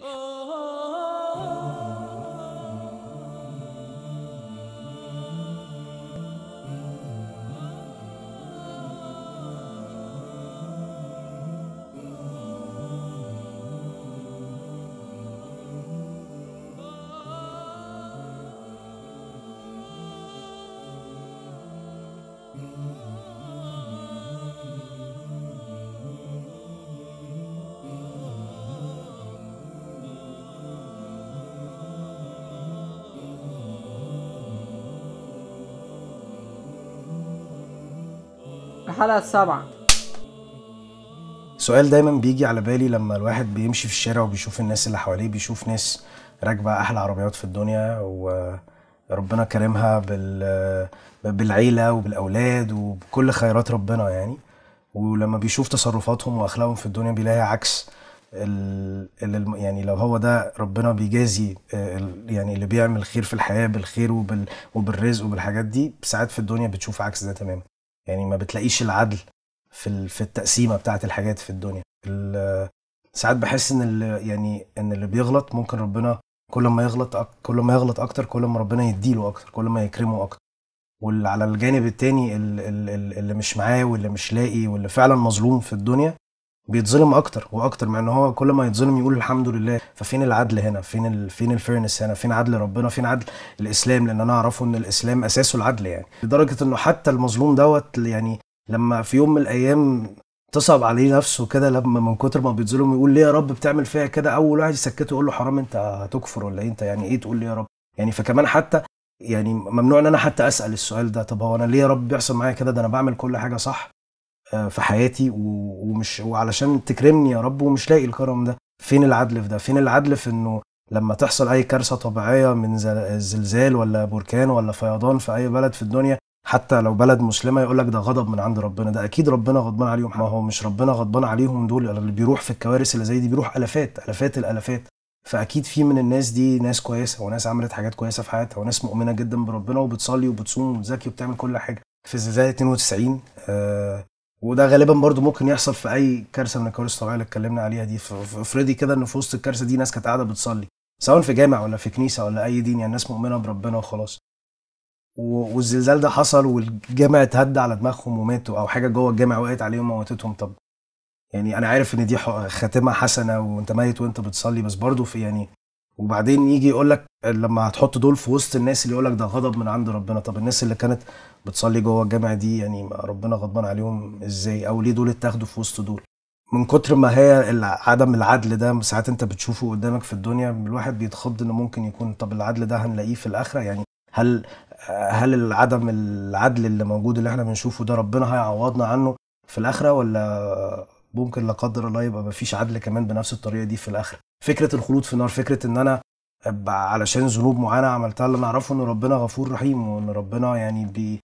哦。الحلقة السابعة سؤال دايما بيجي على بالي لما الواحد بيمشي في الشارع وبيشوف الناس اللي حواليه بيشوف ناس راكبة أحلى عربيات في الدنيا وربنا كرمها بال... بالعيلة وبالأولاد وبكل خيرات ربنا يعني ولما بيشوف تصرفاتهم وأخلاقهم في الدنيا بيلاقي عكس اللي يعني لو هو ده ربنا بيجازي آه، يعني اللي بيعمل خير في الحياه بالخير وبال وبالرزق وبالحاجات دي ساعات في الدنيا بتشوف عكس ده تماما يعني ما بتلاقيش العدل في في التقسيمه بتاعه الحاجات في الدنيا ساعات بحس ان اللي يعني ان اللي بيغلط ممكن ربنا كل ما يغلط كل ما يغلط اكتر كل ما ربنا يديله اكتر كل ما يكرمه اكتر واللي على الجانب التاني اللي, اللي مش معاه واللي مش لاقي واللي فعلا مظلوم في الدنيا بيتظلم اكتر واكتر مع ان هو كل ما يتظلم يقول الحمد لله ففين العدل هنا فين ال... فين الفيرنس هنا فين عدل ربنا فين عدل الاسلام لان انا اعرفه ان الاسلام اساسه العدل يعني لدرجه انه حتى المظلوم دوت يعني لما في يوم من الايام تصعب عليه نفسه كده لما من كتر ما بيتظلم يقول ليه يا رب بتعمل فيها كده اول واحد يسكته يقول له حرام انت هتكفر ولا ايه انت يعني ايه تقول ليه يا رب يعني فكمان حتى يعني ممنوع ان انا حتى اسال السؤال ده طب هو انا ليه يا رب بيحصل معايا كده ده انا بعمل كل حاجه صح آه، في حياتي ومش وعلشان تكرمني يا رب ومش لاقي الكرم ده فين العدل في ده فين العدل في انه لما تحصل اي كارثه طبيعيه من زلزال ولا بركان ولا فيضان في اي بلد في الدنيا حتى لو بلد مسلمه يقول لك ده غضب من عند ربنا ده اكيد ربنا غضبان عليهم ما هو مش ربنا غضبان عليهم دول اللي بيروح في الكوارث اللي زي دي بيروح الافات الافات الالافات فاكيد في من الناس دي ناس كويسه وناس عملت حاجات كويسه في حياتها وناس مؤمنه جدا بربنا وبتصلي وبتصوم وبتزكي وبتعمل كل حاجه في زلزال 92 آه وده غالبا برضو ممكن يحصل في اي كارثه من الكوارث الطبيعيه اللي اتكلمنا عليها دي افرضي كده ان في وسط الكارثه دي ناس كانت قاعده بتصلي سواء في جامع ولا في كنيسه ولا اي دين يعني الناس مؤمنه بربنا وخلاص والزلزال ده حصل والجامع اتهد على دماغهم وماتوا او حاجه جوه الجامع وقعت عليهم وموتتهم طب يعني انا عارف ان دي خاتمه حسنه وانت ميت وانت بتصلي بس برضه في يعني وبعدين يجي يقول لك لما هتحط دول في وسط الناس اللي يقول لك ده غضب من عند ربنا طب الناس اللي كانت بتصلي جوه الجامع دي يعني ربنا غضبان عليهم ازاي او ليه دول اتاخدوا في وسط دول من كتر ما هي عدم العدل ده ساعات انت بتشوفه قدامك في الدنيا الواحد بيتخض انه ممكن يكون طب العدل ده هنلاقيه في الاخره يعني هل هل العدم العدل اللي موجود اللي احنا بنشوفه ده ربنا هيعوضنا عنه في الاخره ولا ممكن لا قدر الله يبقى مفيش عدل كمان بنفس الطريقه دي في الاخر فكره الخلود في النار فكره ان انا علشان ذنوب معينه عملتها اللي انا اعرفه ان ربنا غفور رحيم وان ربنا يعني بي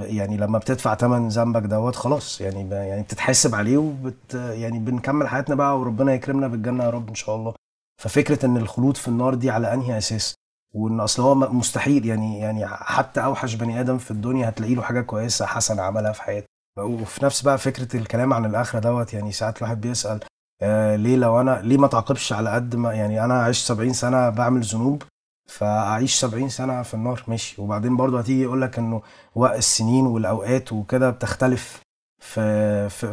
يعني لما بتدفع ثمن ذنبك دوت خلاص يعني يعني بتتحاسب عليه وبت يعني بنكمل حياتنا بقى وربنا يكرمنا بالجنه يا رب ان شاء الله ففكره ان الخلود في النار دي على انهي اساس وان اصل هو مستحيل يعني يعني حتى اوحش بني ادم في الدنيا هتلاقي له حاجه كويسه حسن عملها في حياته وفي نفس بقى فكره الكلام عن الاخره دوت يعني ساعات الواحد بيسال آه ليه لو انا ليه ما تعاقبش على قد ما يعني انا عشت 70 سنه بعمل ذنوب فاعيش 70 سنه في النار ماشي وبعدين برضه هتيجي يقول لك انه السنين والاوقات وكده بتختلف في في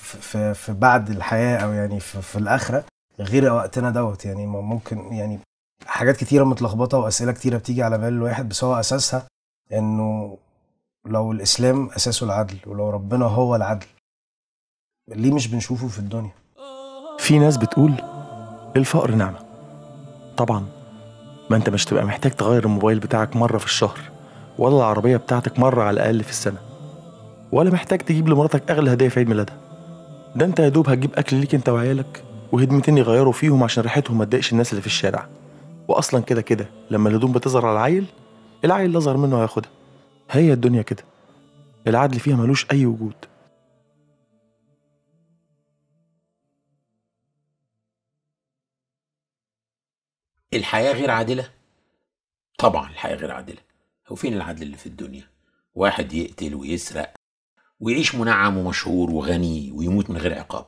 في, في بعد الحياه او يعني في, في الاخره غير وقتنا دوت يعني ممكن يعني حاجات كتيره متلخبطه واسئله كتيره بتيجي على بال الواحد بس هو اساسها انه لو الإسلام أساسه العدل ولو ربنا هو العدل ليه مش بنشوفه في الدنيا في ناس بتقول الفقر نعمة طبعا ما انت مش تبقى محتاج تغير الموبايل بتاعك مرة في الشهر ولا العربية بتاعتك مرة على الأقل في السنة ولا محتاج تجيب لمراتك أغلى هدية في عيد ميلادها ده انت يا دوب هتجيب أكل ليك انت وعيالك وهدمتين يغيروا فيهم عشان ريحتهم ما تضايقش الناس اللي في الشارع واصلا كده كده لما الهدوم بتظهر على العيل العيل اللي اصغر منه هياخدها هي الدنيا كده العدل فيها ملوش أي وجود الحياة غير عادلة طبعا الحياة غير عادلة هو فين العدل اللي في الدنيا واحد يقتل ويسرق ويعيش منعم ومشهور وغني ويموت من غير عقاب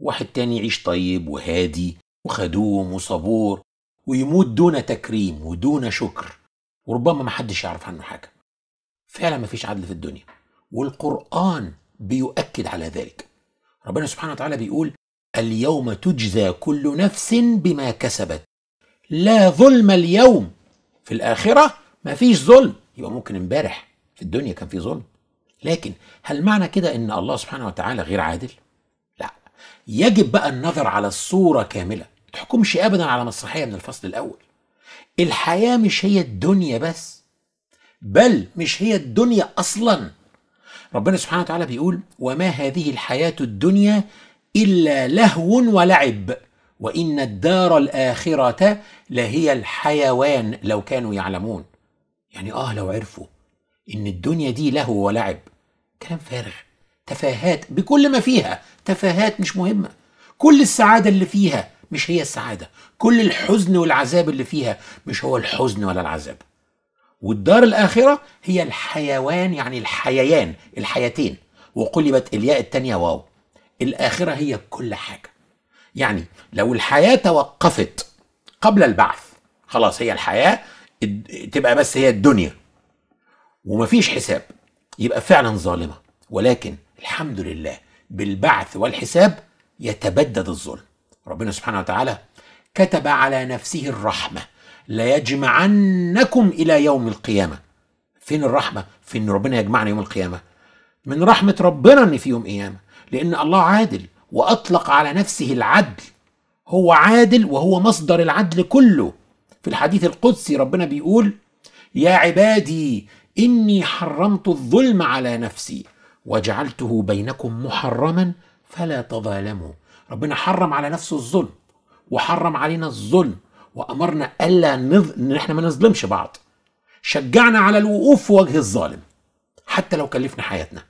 واحد تاني يعيش طيب وهادي وخدوم وصبور ويموت دون تكريم ودون شكر وربما محدش يعرف عنه حاجه فعلا ما فيش عدل في الدنيا والقرآن بيؤكد على ذلك ربنا سبحانه وتعالى بيقول اليوم تجزى كل نفس بما كسبت لا ظلم اليوم في الآخرة ما فيش ظلم يبقى ممكن امبارح في الدنيا كان في ظلم لكن هل معنى كده ان الله سبحانه وتعالى غير عادل لا يجب بقى النظر على الصورة كاملة تحكمش ابدا على مسرحية من الفصل الاول الحياة مش هي الدنيا بس بل مش هي الدنيا اصلا ربنا سبحانه وتعالى بيقول وما هذه الحياه الدنيا الا لهو ولعب وان الدار الاخره لهي الحيوان لو كانوا يعلمون يعني اه لو عرفوا ان الدنيا دي لهو ولعب كلام فارغ تفاهات بكل ما فيها تفاهات مش مهمه كل السعاده اللي فيها مش هي السعاده كل الحزن والعذاب اللي فيها مش هو الحزن ولا العذاب والدار الآخرة هي الحيوان يعني الحييان الحياتين وقلبت الياء الثانيه واو الآخرة هي كل حاجة يعني لو الحياة توقفت قبل البعث خلاص هي الحياة تبقى بس هي الدنيا ومفيش حساب يبقى فعلا ظالمة ولكن الحمد لله بالبعث والحساب يتبدد الظلم ربنا سبحانه وتعالى كتب على نفسه الرحمه ليجمعنكم إلى يوم القيامة فين الرحمة في أن ربنا يجمعنا يوم القيامة من رحمة ربنا أن في يوم قيامة لأن الله عادل وأطلق على نفسه العدل هو عادل وهو مصدر العدل كله في الحديث القدسي ربنا بيقول يا عبادي إني حرمت الظلم على نفسي وجعلته بينكم محرما فلا تظالموا ربنا حرم على نفسه الظلم وحرم علينا الظلم وأمرنا ألا نظ... إن إحنا ما نظلمش بعض شجعنا على الوقوف في وجه الظالم حتى لو كلفنا حياتنا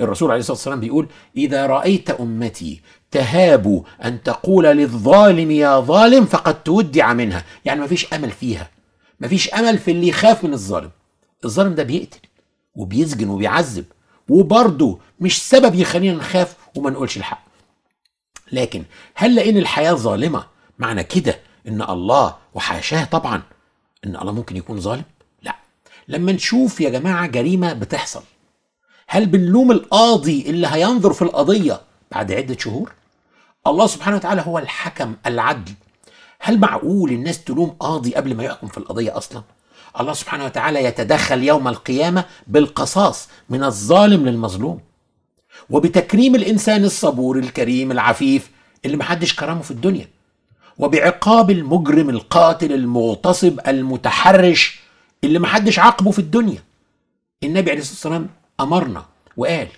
الرسول عليه الصلاة والسلام بيقول إذا رأيت أمتي تهاب أن تقول للظالم يا ظالم فقد تودع منها يعني ما فيش أمل فيها ما فيش أمل في اللي يخاف من الظالم الظالم ده بيقتل وبيسجن وبيعذب وبرضه مش سبب يخلينا نخاف وما نقولش الحق لكن هل لأن الحياة ظالمة معنى كده ان الله وحاشاه طبعا ان الله ممكن يكون ظالم لا لما نشوف يا جماعه جريمه بتحصل هل بنلوم القاضي اللي هينظر في القضيه بعد عده شهور الله سبحانه وتعالى هو الحكم العدل هل معقول الناس تلوم قاضي قبل ما يحكم في القضيه اصلا الله سبحانه وتعالى يتدخل يوم القيامه بالقصاص من الظالم للمظلوم وبتكريم الانسان الصبور الكريم العفيف اللي محدش كرمه في الدنيا وبعقاب المجرم القاتل المغتصب المتحرش اللي محدش عاقبه في الدنيا النبي عليه الصلاة والسلام أمرنا وقال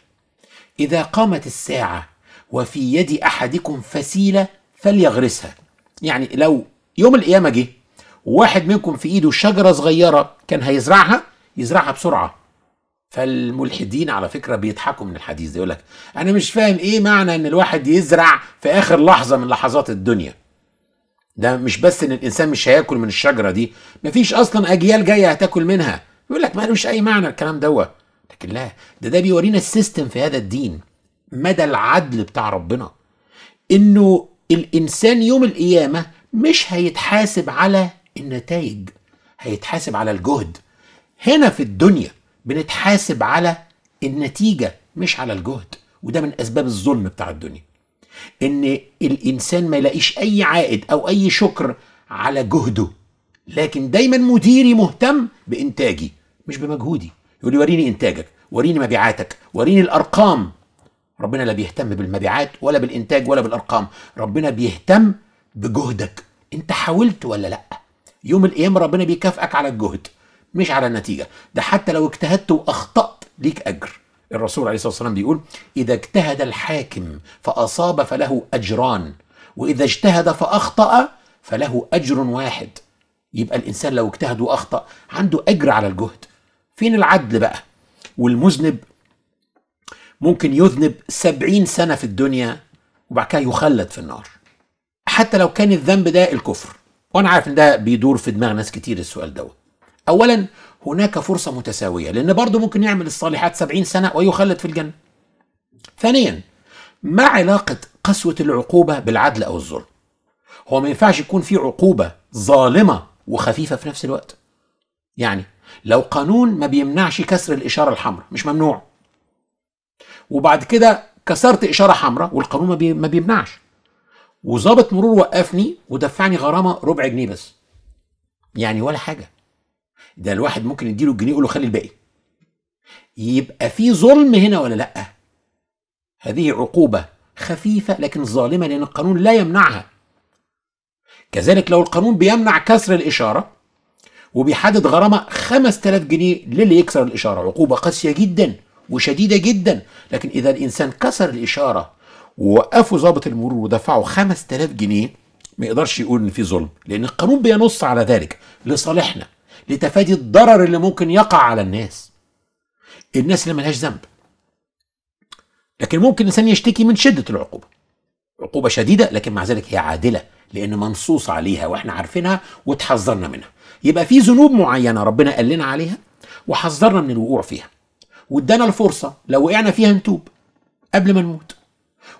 إذا قامت الساعة وفي يد أحدكم فسيلة فليغرسها يعني لو يوم القيامة جه واحد منكم في إيده شجرة صغيرة كان هيزرعها يزرعها بسرعة فالملحدين على فكرة بيضحكوا من الحديث ده يقول لك أنا مش فاهم إيه معنى إن الواحد يزرع في آخر لحظة من لحظات الدنيا ده مش بس ان الانسان مش هياكل من الشجره دي مفيش اصلا اجيال جايه هتاكل منها يقول لك ما اي معنى الكلام دوت لكن لا ده ده بيورينا السيستم في هذا الدين مدى العدل بتاع ربنا انه الانسان يوم القيامه مش هيتحاسب على النتائج هيتحاسب على الجهد هنا في الدنيا بنتحاسب على النتيجه مش على الجهد وده من اسباب الظلم بتاع الدنيا ان الانسان ما يلاقيش اي عائد او اي شكر على جهده لكن دايما مديري مهتم بانتاجي مش بمجهودي يقول لي وريني انتاجك وريني مبيعاتك وريني الارقام ربنا لا بيهتم بالمبيعات ولا بالانتاج ولا بالارقام ربنا بيهتم بجهدك انت حاولت ولا لا يوم القيامه ربنا بيكافئك على الجهد مش على النتيجه ده حتى لو اجتهدت واخطات ليك اجر الرسول عليه الصلاة والسلام بيقول إذا اجتهد الحاكم فأصاب فله أجران وإذا اجتهد فأخطأ فله أجر واحد يبقى الإنسان لو اجتهد وأخطأ عنده أجر على الجهد فين العدل بقى والمذنب ممكن يذنب سبعين سنة في الدنيا وبعد كده يخلد في النار حتى لو كان الذنب ده الكفر وانا عارف ان ده بيدور في دماغ ناس كتير السؤال دوت اولا هناك فرصة متساوية لأن برضه ممكن يعمل الصالحات سبعين سنة ويخلد في الجنة ثانيا ما علاقة قسوة العقوبة بالعدل أو الظلم هو ما ينفعش يكون في عقوبة ظالمة وخفيفة في نفس الوقت يعني لو قانون ما بيمنعش كسر الإشارة الحمراء مش ممنوع وبعد كده كسرت إشارة حمراء والقانون ما بيمنعش وظابط مرور وقفني ودفعني غرامة ربع جنيه بس يعني ولا حاجة ده الواحد ممكن يديله الجنيه يقول له خلي الباقي يبقى في ظلم هنا ولا لا هذه عقوبة خفيفة لكن ظالمة لأن القانون لا يمنعها كذلك لو القانون بيمنع كسر الإشارة وبيحدد غرامة 5000 جنيه للي يكسر الإشارة عقوبة قاسية جدا وشديدة جدا لكن إذا الإنسان كسر الإشارة ووقفوا ضابط المرور ودفعه 5000 جنيه ما يقدرش يقول إن في ظلم لأن القانون بينص على ذلك لصالحنا لتفادي الضرر اللي ممكن يقع على الناس الناس اللي ملهاش ذنب لكن ممكن الانسان يشتكي من شده العقوبه عقوبه شديده لكن مع ذلك هي عادله لان منصوص عليها واحنا عارفينها وتحذرنا منها يبقى في ذنوب معينه ربنا قال لنا عليها وحذرنا من الوقوع فيها وادانا الفرصه لو وقعنا فيها نتوب قبل ما نموت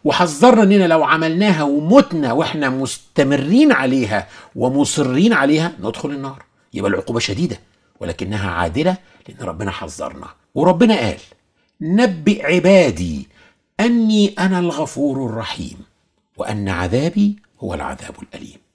وحذرنا اننا لو عملناها ومتنا واحنا مستمرين عليها ومصرين عليها ندخل النار يبقى العقوبة شديدة ولكنها عادلة لأن ربنا حذرنا وربنا قال نبئ عبادي أني أنا الغفور الرحيم وأن عذابي هو العذاب الأليم